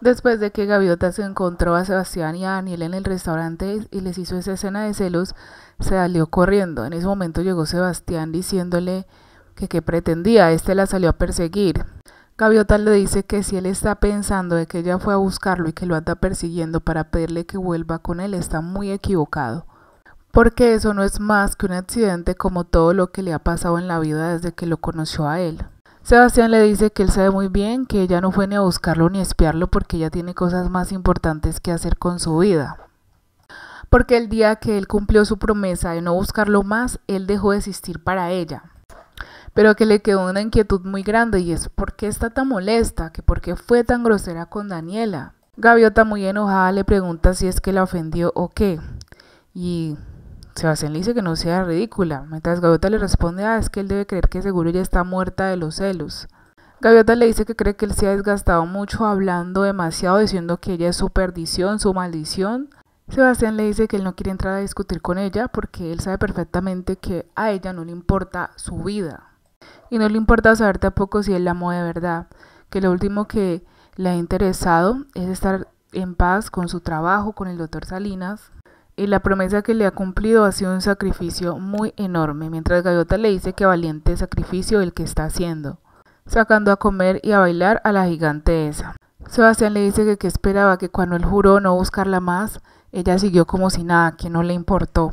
Después de que Gaviota se encontró a Sebastián y a Daniel en el restaurante y les hizo esa escena de celos, se salió corriendo. En ese momento llegó Sebastián diciéndole que qué pretendía, este la salió a perseguir. Gaviota le dice que si él está pensando de que ella fue a buscarlo y que lo anda persiguiendo para pedirle que vuelva con él, está muy equivocado. Porque eso no es más que un accidente como todo lo que le ha pasado en la vida desde que lo conoció a él. Sebastián le dice que él sabe muy bien que ella no fue ni a buscarlo ni a espiarlo porque ella tiene cosas más importantes que hacer con su vida. Porque el día que él cumplió su promesa de no buscarlo más, él dejó de existir para ella. Pero que le quedó una inquietud muy grande y es por qué está tan molesta, que por qué fue tan grosera con Daniela. Gaviota muy enojada le pregunta si es que la ofendió o qué. Y Sebastián le dice que no sea ridícula, mientras Gaviota le responde, ah, es que él debe creer que seguro ella está muerta de los celos. Gaviota le dice que cree que él se ha desgastado mucho hablando demasiado, diciendo que ella es su perdición, su maldición. Sebastián le dice que él no quiere entrar a discutir con ella porque él sabe perfectamente que a ella no le importa su vida. Y no le importa saber tampoco si él la amó de verdad, que lo último que le ha interesado es estar en paz con su trabajo, con el doctor Salinas, y la promesa que le ha cumplido ha sido un sacrificio muy enorme, mientras Gaviota le dice que valiente sacrificio el que está haciendo, sacando a comer y a bailar a la gigante esa. Sebastián le dice que, que esperaba que cuando él juró no buscarla más, ella siguió como si nada, que no le importó.